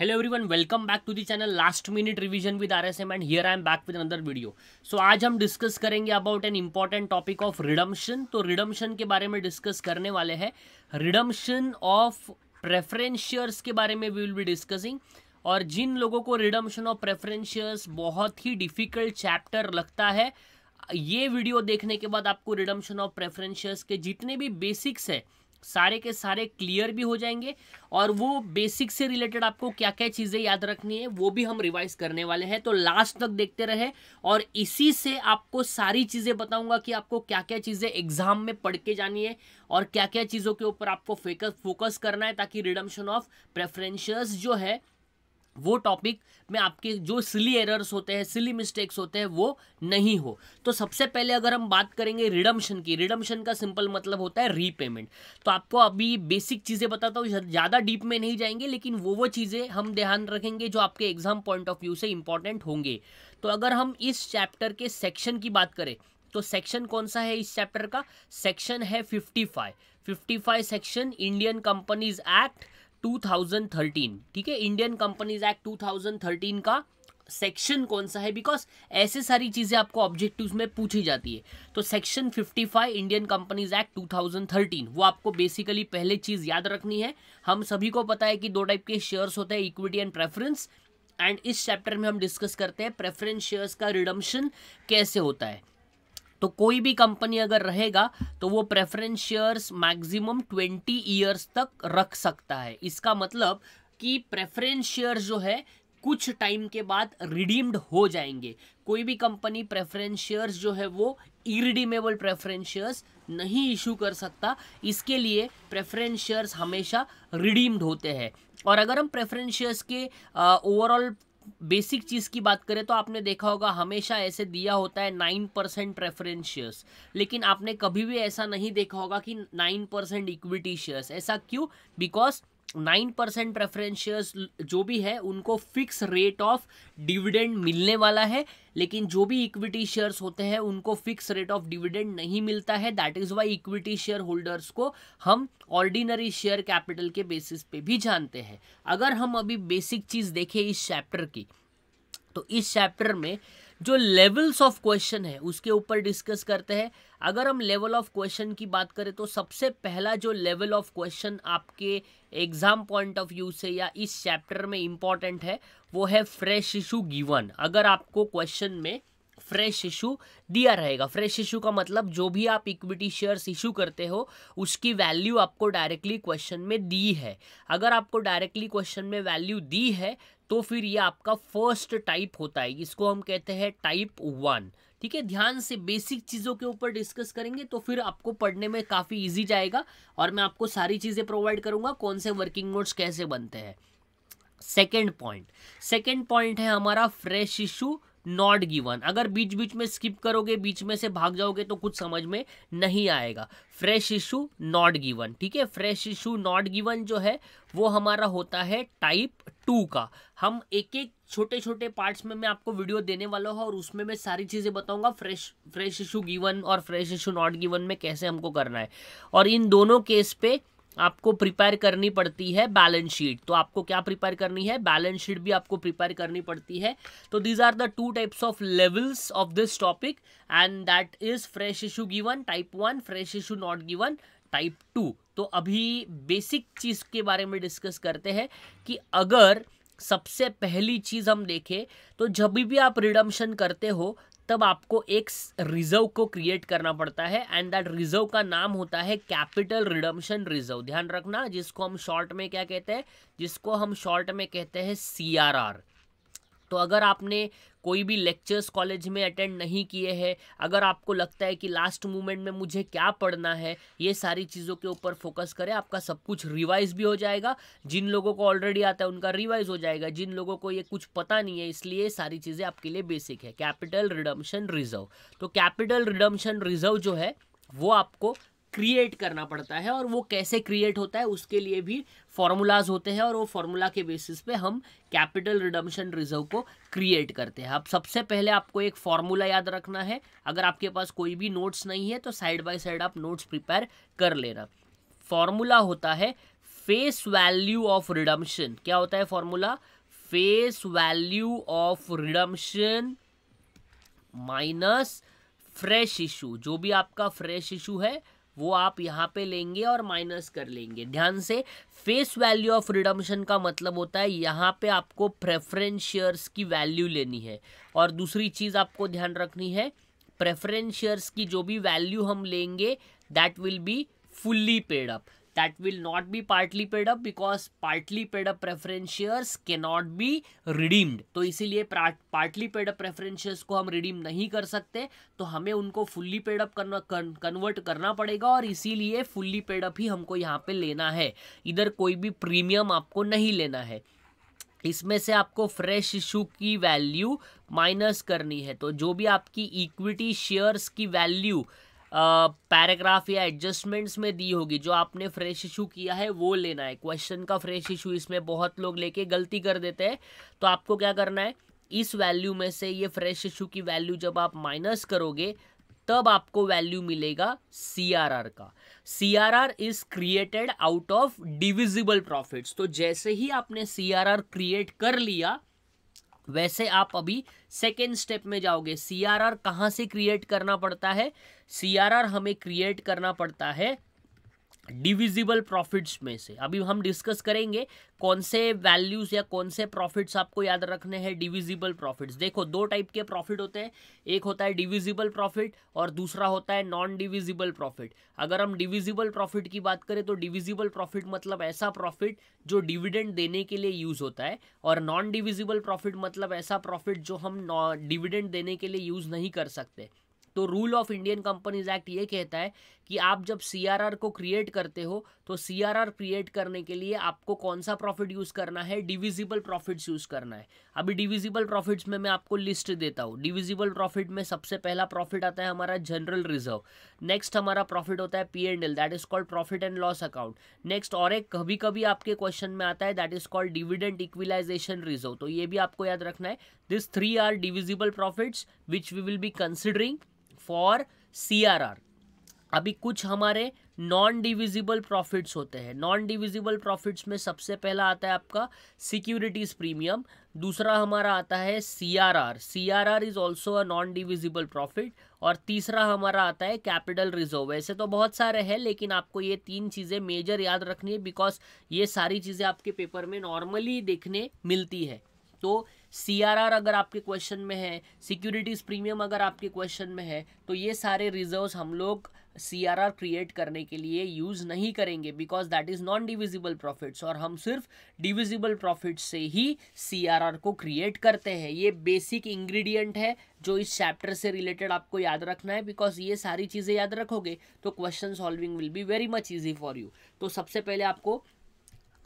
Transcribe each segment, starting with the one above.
hello everyone welcome back to the channel last minute revision with RSM and here I am back with another video so आज हम discuss करेंगे about an important topic of redemption तो redemption के बारे में discuss करने वाले हैं रिडम्शन ऑफ प्रेफरेंस शेयर्स के बारे में वी विल बी डिस्कसिंग और जिन लोगों को रिडम्शन ऑफ प्रेफरेंस शेयर्स बहुत ही डिफिकल्ट चैप्टर लगता है ये वीडियो देखने के बाद आपको रिडम्शन ऑफ प्रेफरेंस शेयर्स के जितने भी बेसिक्स है सारे के सारे क्लियर भी हो जाएंगे और वो बेसिक से रिलेटेड आपको क्या क्या चीज़ें याद रखनी है वो भी हम रिवाइज करने वाले हैं तो लास्ट तक देखते रहे और इसी से आपको सारी चीज़ें बताऊंगा कि आपको क्या क्या चीज़ें एग्जाम में पढ़ के जानी है और क्या क्या चीज़ों के ऊपर आपको फोकस करना है ताकि रिडम्शन ऑफ प्रेफरेंशियस जो है वो टॉपिक में आपके जो सिली एरर्स होते हैं सिली मिस्टेक्स होते हैं वो नहीं हो तो सबसे पहले अगर हम बात करेंगे रिडम्शन की रिडम्शन का सिंपल मतलब होता है रीपेमेंट तो आपको अभी बेसिक चीज़ें बताता हूँ ज़्यादा डीप में नहीं जाएंगे लेकिन वो वो चीज़ें हम ध्यान रखेंगे जो आपके एग्जाम पॉइंट ऑफ व्यू से इंपॉर्टेंट होंगे तो अगर हम इस चैप्टर के सेक्शन की बात करें तो सेक्शन कौन सा है इस चैप्टर का सेक्शन है fifty five fifty five section Indian companies act 2013 ठीक है इंडियन कंपनीज एक्ट 2013 का सेक्शन कौन सा है बिकॉज ऐसे सारी चीज़ें आपको ऑब्जेक्टिव्स में पूछी जाती है तो सेक्शन 55 इंडियन कंपनीज एक्ट 2013 वो आपको बेसिकली पहले चीज़ याद रखनी है हम सभी को पता है कि दो टाइप के शेयर्स होते हैं इक्विटी एंड प्रेफरेंस एंड इस चैप्टर में हम डिस्कस करते हैं प्रेफरेंस शेयर्स का रिडम्शन कैसे होता है तो कोई भी कंपनी अगर रहेगा तो वो preference shares maximum twenty years तक रख सकता है इसका मतलब कि प्रेफरेंस शेयर जो है कुछ टाइम के बाद रिडीम्ड हो जाएंगे कोई भी कंपनी प्रेफरेंस शेयर्स जो है वो इरिडीमेबल प्रेफरेंस शेयर्स नहीं इशू कर सकता इसके लिए प्रेफरेंस शेयर्स हमेशा रिडीम्ड होते हैं और अगर हम प्रेफरेंस शेयर्स के ओवरऑल बेसिक चीज़ की बात करें तो आपने देखा होगा हमेशा ऐसे दिया होता है नाइन परसेंट प्रेफरेंस शेयर्स लेकिन आपने कभी भी ऐसा नहीं देखा होगा कि नाइन परसेंट इक्विटी शेयर्स ऐसा क्यों because nine percent preference shares जो भी है उनको फिक्स रेट ऑफ डिविडेंड मिलने वाला है लेकिन जो भी इक्विटी शेयर्स होते हैं उनको फिक्स रेट ऑफ डिविडेंड नहीं मिलता है that is why equity share holders को हम ऑर्डिनरी शेयर कैपिटल के बेसिस पे भी जानते हैं अगर हम अभी बेसिक चीज़ देखें इस चैप्टर की तो इस चैप्टर में जो लेवल्स ऑफ क्वेश्चन है उसके ऊपर डिस्कस करते हैं अगर हम लेवल ऑफ क्वेश्चन की बात करें तो सबसे पहला जो लेवल ऑफ क्वेश्चन आपके एग्जाम पॉइंट ऑफ व्यू से या इस चैप्टर में इम्पॉर्टेंट है वो है फ्रेश इशू गिवन अगर आपको क्वेश्चन में फ्रेश इशू दिया रहेगा फ्रेश इशू का मतलब जो भी आप इक्विटी शेयर्स इशू करते हो उसकी वैल्यू आपको डायरेक्टली क्वेश्चन में दी है अगर आपको डायरेक्टली क्वेश्चन में वैल्यू दी है तो फिर ये आपका फर्स्ट टाइप होता है इसको हम कहते हैं टाइप वन ठीक है ध्यान से बेसिक चीज़ों के ऊपर डिस्कस करेंगे तो फिर आपको पढ़ने में काफ़ी इजी जाएगा और मैं आपको सारी चीज़ें प्रोवाइड करूंगा कौन से वर्किंग नोट्स कैसे बनते हैं सेकेंड पॉइंट सेकेंड पॉइंट है हमारा फ्रेश इशू नॉट गिवन अगर बीच बीच में स्किप करोगे बीच में से भाग जाओगे तो कुछ समझ में नहीं आएगा फ्रेश इशू नॉट गिवन ठीक है फ्रेश इशू नॉट गिवन जो है वो हमारा होता है टाइप टू का हम एक एक छोटे छोटे पार्ट्स में मैं आपको वीडियो देने वाला हूँ और उसमें मैं सारी चीज़ें बताऊंगा फ्रेश फ्रेश इशू गिवन और फ्रेश इशू नॉट गिवन में कैसे हमको करना है और इन दोनों केस पे आपको प्रिपेयर करनी पड़ती है बैलेंस शीट तो आपको क्या प्रिपेयर करनी है बैलेंस शीट भी आपको प्रिपेयर करनी पड़ती है तो these are the two types of levels of this topic and that is fresh issue given type one fresh issue not given type two तो अभी बेसिक चीज़ के बारे में डिस्कस करते हैं कि अगर सबसे पहली चीज़ हम देखें तो जब भी आप रिडम्शन करते हो तब आपको एक रिजर्व को क्रिएट करना पड़ता है एंड दैट रिजर्व का नाम होता है कैपिटल रिडम्शन रिजर्व ध्यान रखना जिसको हम शॉर्ट में क्या कहते हैं जिसको हम शॉर्ट में कहते हैं सी आर आर तो अगर आपने कोई भी लेक्चर्स कॉलेज में अटेंड नहीं किए हैं अगर आपको लगता है कि लास्ट मोमेंट में मुझे क्या पढ़ना है ये सारी चीज़ों के ऊपर फोकस करें आपका सब कुछ रिवाइज भी हो जाएगा जिन लोगों को ऑलरेडी आता है उनका रिवाइज हो जाएगा जिन लोगों को ये कुछ पता नहीं है इसलिए सारी चीज़ें आपके लिए बेसिक है कैपिटल रिडम्शन रिजर्व तो कैपिटल रिडम्शन रिजर्व जो है वो आपको क्रिएट करना पड़ता है और वो कैसे क्रिएट होता है उसके लिए भी फॉर्मूलाज होते हैं और वो फॉर्मूला के बेसिस पे हम कैपिटल रिडम्शन रिजर्व को क्रिएट करते हैं अब सबसे पहले आपको एक फॉर्मूला याद रखना है अगर आपके पास कोई भी नोट्स नहीं है तो साइड बाय साइड आप नोट्स प्रिपेयर कर लेना फॉर्मूला होता है फेस वैल्यू ऑफ रिडम्शन क्या होता है formula face value of redemption minus fresh issue जो भी आपका फ्रेश इशू है वो आप यहाँ पे लेंगे और माइनस कर लेंगे ध्यान से फेस वैल्यू ऑफ रिडम्शन का मतलब होता है यहाँ पे आपको प्रेफरेंस शेयर्स की वैल्यू लेनी है और दूसरी चीज़ आपको ध्यान रखनी है प्रेफरेंस शेयर्स की जो भी वैल्यू हम लेंगे that will be fully paid up that will not be partly paid up because partly paid up preference shares cannot be redeemed तो इसीलिए partly paid up preference shares को हम redeem नहीं कर सकते तो हमें उनको fully paid up करना convert करना पड़ेगा और इसीलिए fully paid up ही हमको यहाँ पे लेना है इधर कोई भी premium आपको नहीं लेना है इसमें से आपको फ्रेश इशू की वैल्यू माइनस करनी है तो जो भी आपकी इक्विटी शेयर्स की वैल्यू पैराग्राफ या एडजस्टमेंट्स में दी होगी जो आपने फ्रेश इशू किया है वो लेना है क्वेश्चन का फ्रेश इशू इसमें बहुत लोग लेके गलती कर देते हैं तो आपको क्या करना है इस वैल्यू में से ये फ्रेश इशू की वैल्यू जब आप माइनस करोगे तब आपको वैल्यू मिलेगा सी आर आर का C R R is created out of divisible profits तो जैसे ही आपने सी आर आर क्रिएट कर लिया वैसे आप अभी सेकेंड स्टेप में जाओगे सी आर आर कहाँ से क्रिएट करना पड़ता है सी आर आर हमें क्रिएट करना पड़ता है डिविजिबल प्रॉफिट्स में से अभी हम डिस्कस करेंगे कौन से वैल्यूज़ या कौन से प्रॉफिट्स आपको याद रखने हैं डिविजिबल प्रॉफिट्स देखो दो टाइप के प्रॉफिट होते हैं एक होता है डिविजिबल प्रॉफिट और दूसरा होता है नॉन डिविजिबल प्रॉफिट अगर हम डिविजिबल प्रॉफिट की बात करें तो डिविजिबल प्रॉफिट मतलब ऐसा प्रॉफिट जो डिविडेंड देने के लिए यूज़ होता है और नॉन डिविजिबल प्रॉफिट मतलब ऐसा प्रॉफिट जो हम डिविडेंड देने के लिए यूज़ नहीं कर सकते तो rule of Indian companies act ये कहता है कि आप जब सी को क्रिएट करते हो तो सी क्रिएट करने के लिए आपको कौन सा प्रॉफिट यूज़ करना है डिविजिबल प्रॉफिट्स यूज़ करना है अभी डिविजिबल प्रॉफिट्स में मैं आपको लिस्ट देता हूँ डिविजिबल प्रॉफिट में सबसे पहला प्रॉफिट आता है हमारा जनरल रिजर्व नेक्स्ट हमारा प्रॉफिट होता है P and L that is called profit and loss account next और एक कभी कभी आपके क्वेश्चन में आता है that is called dividend equalisation reserve तो ये भी आपको याद रखना है this three are divisible profits which we will be considering for C अभी कुछ हमारे नॉन डिविजिबल प्रॉफिट्स होते हैं नॉन डिविजिबल प्रॉफिट्स में सबसे पहला आता है आपका सिक्योरिटीज प्रीमियम दूसरा हमारा आता है C R R C R R is also a non divisible profit और तीसरा हमारा आता है कैपिटल रिजर्व ऐसे तो बहुत सारे हैं लेकिन आपको ये तीन चीज़ें मेजर याद रखनी है बिकॉज ये सारी चीज़ें आपके पेपर में नॉर्मली देखने मिलती है तो सीआरआर अगर आपके क्वेश्चन में है सिक्योरिटीज़ प्रीमियम अगर आपके क्वेश्चन में है तो ये सारे रिजर्व्स हम लोग सी आर आर क्रिएट करने के लिए यूज़ नहीं करेंगे because that is non divisible profits और हम सिर्फ डिविजिबल प्रॉफिट से ही सी आर आर को क्रिएट करते हैं ये बेसिक इंग्रेडिएंट है जो इस चैप्टर से रिलेटेड आपको याद रखना है बिकॉज ये सारी चीज़ें याद रखोगे तो question solving will be very much easy for you तो सबसे पहले आपको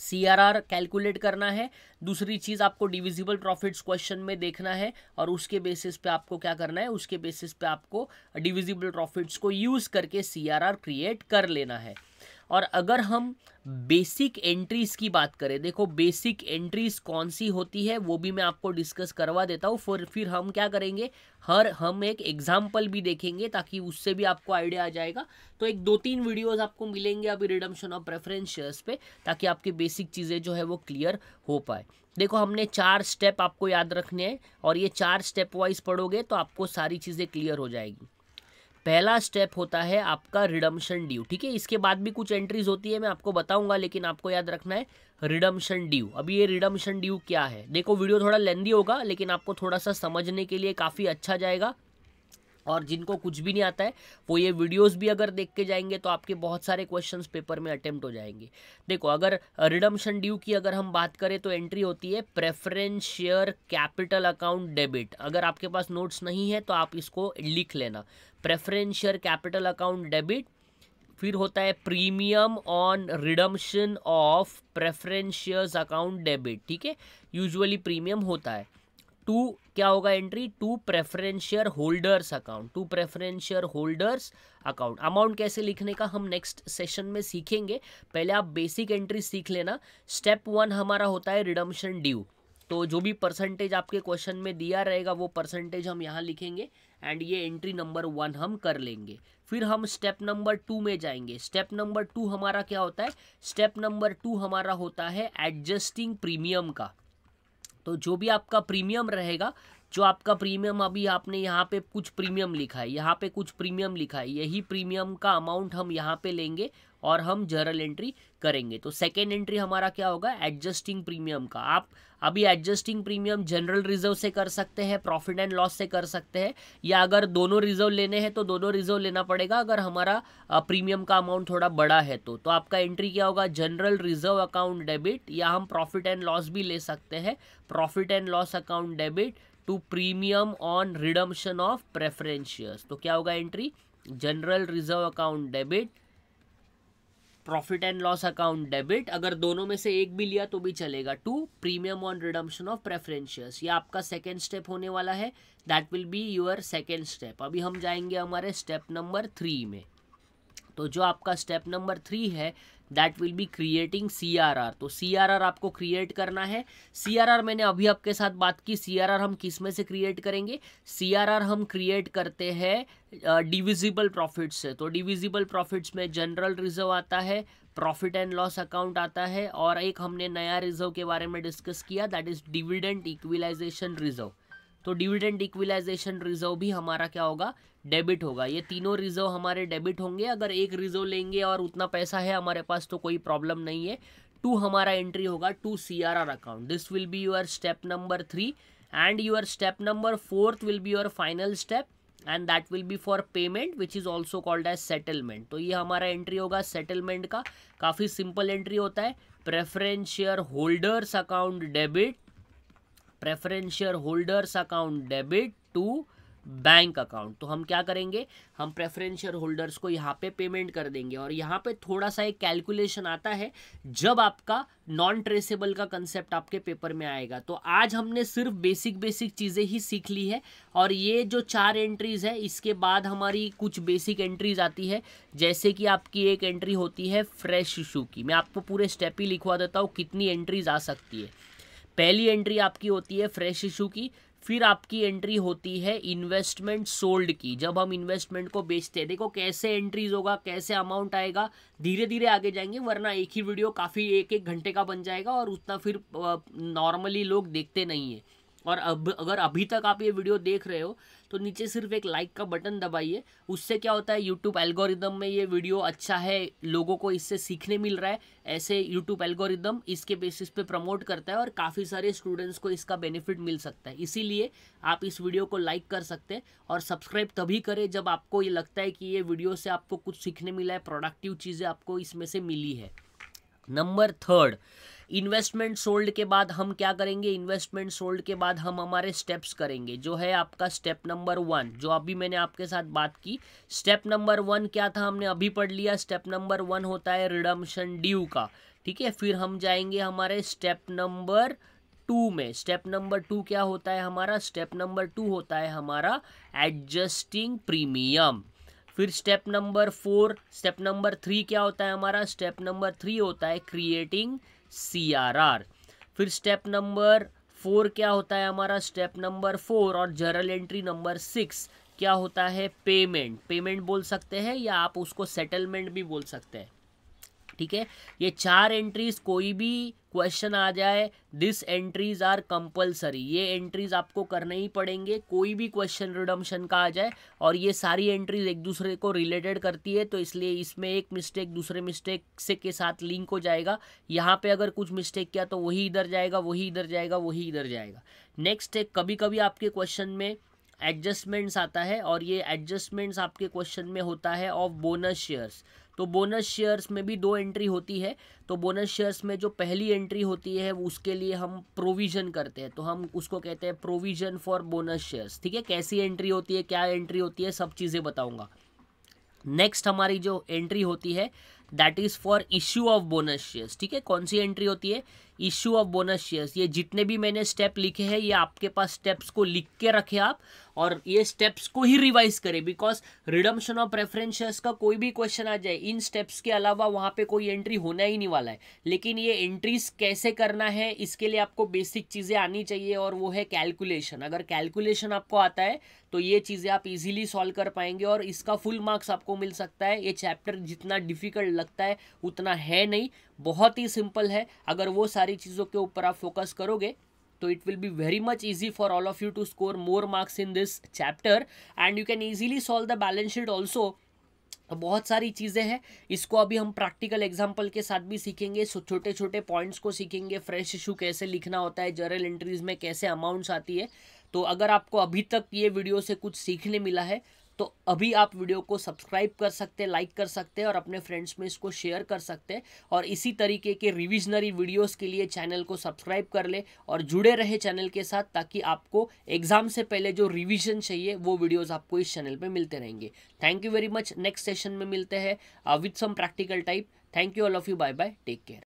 सीआरआर कैलकुलेट करना है दूसरी चीज़ आपको डिविजिबल प्रॉफिट्स क्वेश्चन में देखना है और उसके बेसिस पे आपको क्या करना है उसके बेसिस पे आपको डिविजिबल प्रॉफिट्स को यूज़ करके सीआरआर क्रिएट कर लेना है और अगर हम बेसिक एंट्रीज़ की बात करें देखो बेसिक एंट्रीज़ कौन सी होती है वो भी मैं आपको डिस्कस करवा देता हूँ फिर फिर हम क्या करेंगे हर हम एक एग्जाम्पल भी देखेंगे ताकि उससे भी आपको आइडिया आ जाएगा तो एक दो तीन वीडियोज़ आपको मिलेंगे अभी रिडम्शन ऑफ प्रेफरेंस शेयर्स पे ताकि आपकी बेसिक चीज़ें जो है वो क्लियर हो पाए देखो हमने चार स्टेप आपको याद रखने हैं और ये चार स्टेप वाइज पढ़ोगे तो आपको सारी चीज़ें क्लियर हो जाएगी पहला स्टेप होता है आपका रिडम्शन ड्यू ठीक है इसके बाद भी कुछ एंट्रीज होती है मैं आपको बताऊंगा लेकिन आपको याद रखना है रिडम्शन ड्यू अभी ये रिडम्शन ड्यू क्या है देखो वीडियो थोड़ा लेंदी होगा लेकिन आपको थोड़ा सा समझने के लिए काफ़ी अच्छा जाएगा और जिनको कुछ भी नहीं आता है वो ये वीडियोस भी अगर देख के जाएंगे तो आपके बहुत सारे क्वेश्चंस पेपर में अटेम्प्ट हो जाएंगे देखो अगर रिडम्शन ड्यू की अगर हम बात करें तो एंट्री होती है preference share capital account debit अगर आपके पास नोट्स नहीं है तो आप इसको लिख लेना preference share capital account debit फिर होता है premium on redemption of preference shares account debit ठीक है यूजुअली प्रीमियम होता है टू क्या होगा entry to preference share holders account to preference share holders account amount कैसे लिखने का हम नेक्स्ट सेशन में सीखेंगे पहले आप बेसिक एंट्री सीख लेना स्टेप वन हमारा होता है रिडम्शन ड्यू तो जो भी परसेंटेज आपके क्वेश्चन में दिया रहेगा वो परसेंटेज हम यहाँ लिखेंगे एंड ये एंट्री नंबर वन हम कर लेंगे फिर हम स्टेप नंबर टू में जाएंगे स्टेप नंबर टू हमारा क्या होता है स्टेप नंबर टू हमारा होता है एडजस्टिंग प्रीमियम का तो जो भी आपका प्रीमियम रहेगा जो आपका प्रीमियम अभी आपने यहाँ पे कुछ प्रीमियम लिखा है यहाँ पे कुछ प्रीमियम लिखा है यही प्रीमियम का अमाउंट हम यहाँ पे लेंगे और हम जर्नल एंट्री करेंगे तो सेकेंड एंट्री हमारा क्या होगा एडजस्टिंग प्रीमियम का आप अभी एडजस्टिंग प्रीमियम जनरल रिजर्व से कर सकते हैं प्रॉफिट एंड लॉस से कर सकते हैं या अगर दोनों रिजर्व लेने हैं तो दोनों रिजर्व लेना पड़ेगा अगर हमारा प्रीमियम का अमाउंट थोड़ा बड़ा है तो तो आपका एंट्री क्या होगा जनरल रिजर्व अकाउंट डेबिट या हम प्रॉफिट एंड लॉस भी ले सकते हैं profit and loss account debit to premium on redemption of preferences तो क्या होगा entry general reserve account debit profit and loss account debit अगर दोनों में से एक भी लिया तो भी चलेगा to premium on redemption of preferences ये आपका सेकेंड स्टेप होने वाला है that will be your second step अभी हम जाएंगे हमारे स्टेप नंबर थ्री में तो जो आपका स्टेप नंबर थ्री है that will be creating C R R तो सी आर आर आपको क्रिएट करना है सी आर आर मैंने अभी आपके साथ बात की सी आर आर हम किस में से क्रिएट करेंगे सी आर आर हम क्रिएट करते हैं डिविजिबल प्रॉफिट्स से तो डिविजिबल प्रॉफिट्स में जनरल रिजर्व आता है प्रॉफिट एंड लॉस अकाउंट आता है और एक हमने नया रिजर्व के बारे में डिस्कस किया that is dividend equalisation reserve तो डिविडेंड इक्विलाइजेशन रिजर्व भी हमारा क्या होगा डेबिट होगा ये तीनों रिजर्व हमारे डेबिट होंगे अगर एक रिजर्व लेंगे और उतना पैसा है हमारे पास तो कोई प्रॉब्लम नहीं है टू हमारा एंट्री होगा to C R R account this will be your step number three and your step number fourth will be your final step and that will be for payment which is also called as settlement तो ये हमारा entry होगा settlement का काफ़ी simple entry होता है preference share holders account debit preference share holders account debit to bank account तो हम क्या करेंगे हम प्रेफरेंस शेयर होल्डर्स को यहाँ पे पेमेंट कर देंगे और यहाँ पे थोड़ा सा एक कैलकुलेशन आता है जब आपका नॉन ट्रेसेबल का कंसेप्ट आपके पेपर में आएगा तो आज हमने सिर्फ बेसिक बेसिक चीज़ें ही सीख ली है और ये जो चार एंट्रीज़ है इसके बाद हमारी कुछ बेसिक एंट्रीज़ आती है जैसे कि आपकी एक एंट्री होती है फ्रेश इशू की मैं आपको पूरे स्टेप ही लिखवा देता हूँ कितनी एंट्रीज़ आ सकती है पहली एंट्री आपकी होती है फ्रेश इशू की फिर आपकी एंट्री होती है इन्वेस्टमेंट सोल्ड की जब हम इन्वेस्टमेंट को बेचते हैं देखो कैसे एंट्रीज होगा कैसे अमाउंट आएगा धीरे धीरे आगे जाएंगे वरना एक ही वीडियो काफ़ी एक एक घंटे का बन जाएगा और उतना फिर नॉर्मली लोग देखते नहीं है और अब अगर अभी तक आप ये वीडियो देख रहे हो तो नीचे सिर्फ एक लाइक का बटन दबाइए उससे क्या होता है यूट्यूब एल्गोरिदम में ये वीडियो अच्छा है लोगों को इससे सीखने मिल रहा है ऐसे यूट्यूब एल्गोरिदम इसके बेसिस पे प्रमोट करता है और काफ़ी सारे स्टूडेंट्स को इसका बेनिफिट मिल सकता है इसीलिए आप इस वीडियो को लाइक कर सकते हैं और सब्सक्राइब तभी करें जब आपको ये लगता है कि ये वीडियो से आपको कुछ सीखने मिला है प्रोडक्टिव चीज़ें आपको इसमें से मिली है नंबर थर्ड इन्वेस्टमेंट सोल्ड के बाद हम क्या करेंगे इन्वेस्टमेंट सोल्ड के बाद हम हमारे स्टेप्स करेंगे जो है आपका स्टेप नंबर वन जो अभी मैंने आपके साथ बात की स्टेप नंबर वन क्या था हमने अभी पढ़ लिया स्टेप नंबर वन होता है रिडम्शन ड्यू का ठीक है फिर हम जाएंगे हमारे स्टेप नंबर टू में स्टेप नंबर टू क्या होता है हमारा स्टेप नंबर टू होता है हमारा एडजस्टिंग प्रीमियम फिर step number four step number three क्या होता है हमारा स्टेप नंबर थ्री होता है क्रिएटिंग सी आर आर फिर स्टेप नंबर फोर क्या होता है हमारा स्टेप नंबर फोर और जर्नल एंट्री नंबर सिक्स क्या होता है पेमेंट पेमेंट बोल सकते हैं या आप उसको सेटलमेंट भी बोल सकते हैं ठीक है ये चार एंट्रीज कोई भी क्वेश्चन आ जाए दिस एंट्रीज आर कंपलसरी ये एंट्रीज आपको करने ही पड़ेंगे कोई भी क्वेश्चन रिडम्शन का आ जाए और ये सारी एंट्रीज एक दूसरे को रिलेटेड करती है तो इसलिए इसमें एक मिस्टेक दूसरे मिस्टेक से के साथ लिंक हो जाएगा यहाँ पे अगर कुछ मिस्टेक किया तो वही इधर जाएगा वही इधर जाएगा वही इधर जाएगा नेक्स्ट है कभी कभी आपके क्वेश्चन में एडजस्टमेंट्स आता है और ये एडजस्टमेंट्स आपके क्वेश्चन में होता है ऑफ बोनस शेयर्स तो बोनस शेयर्स में भी दो एंट्री होती है तो बोनस शेयर्स में जो पहली एंट्री होती है उसके लिए हम प्रोविज़न करते हैं तो हम उसको कहते हैं प्रोविज़न फॉर बोनस शेयर्स ठीक है कैसी एंट्री होती है क्या एंट्री होती है सब चीज़ें बताऊँगा नेक्स्ट हमारी जो एंट्री होती है that is for issue of bonus shares ठीक है कौन सी एंट्री होती है इशू ऑफ बोनस शेयर्स ये जितने भी मैंने स्टेप लिखे हैं ये आपके पास स्टेप्स को लिख के रखे आप और ये स्टेप्स को ही रिवाइज करें because redemption of preference shares का कोई भी क्वेश्चन आ जाए इन स्टेप्स के अलावा वहाँ पे कोई एंट्री होना ही नहीं वाला है लेकिन ये एंट्रीज कैसे करना है इसके लिए आपको बेसिक चीज़ें आनी चाहिए और वो है कैलकुलेशन अगर कैलकुलेशन आपको आता है तो ये चीज़ें आप इजीली सॉल्व कर पाएंगे और इसका फुल मार्क्स आपको मिल सकता है ये चैप्टर जितना डिफिकल्ट लगता है उतना है नहीं बहुत ही सिंपल है अगर वो सारी चीज़ों के ऊपर आप फोकस करोगे तो it will be very much easy for all of you to score more marks in this chapter and you can easily solve the balance sheet also बहुत सारी चीज़ें हैं इसको अभी हम प्रैक्टिकल एग्जाम्पल के साथ भी सीखेंगे छोटे छोटे पॉइंट्स को सीखेंगे फ्रेश इशू कैसे लिखना होता है जर्नल एंट्रीज में कैसे अमाउंट्स आती है तो अगर आपको अभी तक ये वीडियो से कुछ सीखने मिला है तो अभी आप वीडियो को सब्सक्राइब कर सकते हैं लाइक कर सकते हैं और अपने फ्रेंड्स में इसको शेयर कर सकते हैं और इसी तरीके के रिविजनरी वीडियोस के लिए चैनल को सब्सक्राइब कर ले और जुड़े रहे चैनल के साथ ताकि आपको एग्जाम से पहले जो रिविजन चाहिए वो वीडियोज़ आपको इस चैनल पर मिलते रहेंगे thank you very much next session में मिलते हैं with some practical type thank you all of you bye bye take care